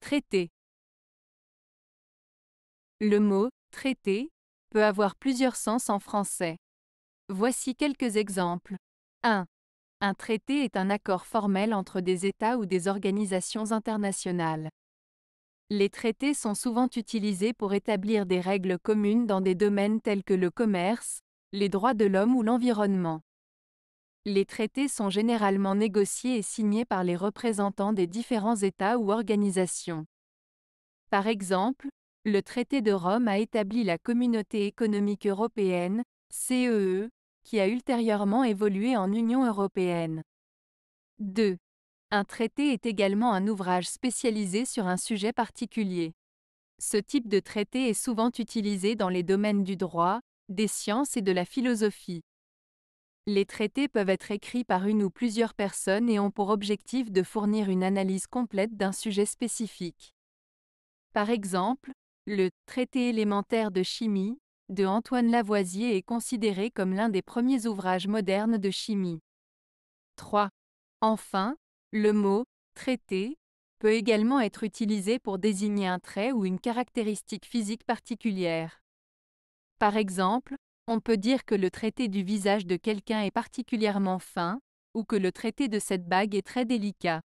Traité. Le mot traité peut avoir plusieurs sens en français. Voici quelques exemples. 1. Un traité est un accord formel entre des États ou des organisations internationales. Les traités sont souvent utilisés pour établir des règles communes dans des domaines tels que le commerce, les droits de l'homme ou l'environnement. Les traités sont généralement négociés et signés par les représentants des différents États ou organisations. Par exemple, le traité de Rome a établi la Communauté économique européenne, CEE, e, qui a ultérieurement évolué en Union européenne. 2. Un traité est également un ouvrage spécialisé sur un sujet particulier. Ce type de traité est souvent utilisé dans les domaines du droit, des sciences et de la philosophie. Les traités peuvent être écrits par une ou plusieurs personnes et ont pour objectif de fournir une analyse complète d'un sujet spécifique. Par exemple, le Traité élémentaire de chimie de Antoine Lavoisier est considéré comme l'un des premiers ouvrages modernes de chimie. 3. Enfin, le mot traité peut également être utilisé pour désigner un trait ou une caractéristique physique particulière. Par exemple, on peut dire que le traité du visage de quelqu'un est particulièrement fin, ou que le traité de cette bague est très délicat.